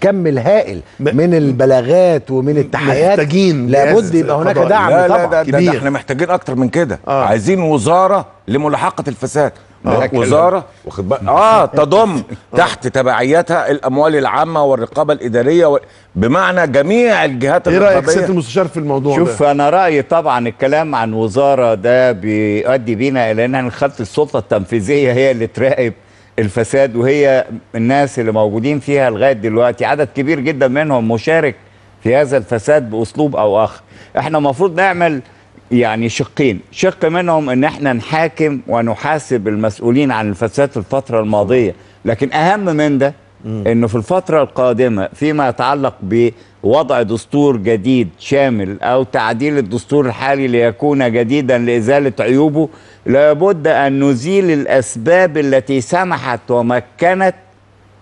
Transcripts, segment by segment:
كم الهائل من البلاغات ومن التحيات محتاجين لابد يبقى هناك دعم لا طبعا لا طبعا كبير ده احنا محتاجين اكتر من كده آه. عايزين وزاره لملاحقه الفساد آه. وزاره واخد بالك اه تضم تحت تبعيتها الاموال العامه والرقابه الاداريه و... بمعنى جميع الجهات ايه رايك سياده المستشار في الموضوع شوف ده شوف انا رايي طبعا الكلام عن وزاره ده بيؤدي بينا الى ان السلطه التنفيذيه هي اللي تراقب الفساد وهي الناس اللي موجودين فيها لغايه دلوقتي عدد كبير جدا منهم مشارك في هذا الفساد باسلوب او اخر احنا المفروض نعمل يعني شقين شق منهم ان احنا نحاكم ونحاسب المسؤولين عن الفساد في الفتره الماضيه لكن اهم من ده انه في الفتره القادمه فيما يتعلق بوضع دستور جديد شامل او تعديل الدستور الحالي ليكون جديدا لازاله عيوبه لابد ان نزيل الاسباب التي سمحت ومكنت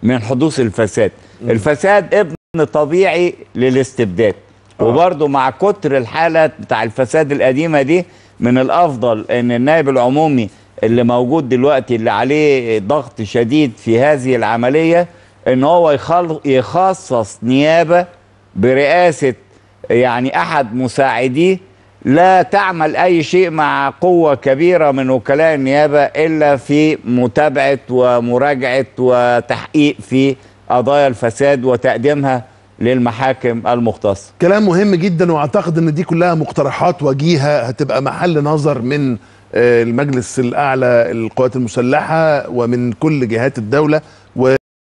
من حدوث الفساد م. الفساد ابن طبيعي للاستبداد آه. وبرضه مع كتر الحالة بتاع الفساد القديمة دي من الأفضل أن النائب العمومي اللي موجود دلوقتي اللي عليه ضغط شديد في هذه العملية ان هو يخصص نيابه برئاسه يعني احد مساعديه لا تعمل اي شيء مع قوه كبيره من وكلاء النيابه الا في متابعه ومراجعه وتحقيق في قضايا الفساد وتقديمها للمحاكم المختصه. كلام مهم جدا واعتقد ان دي كلها مقترحات وجيهه هتبقى محل نظر من آه، المجلس الاعلى للقوات المسلحه ومن كل جهات الدوله و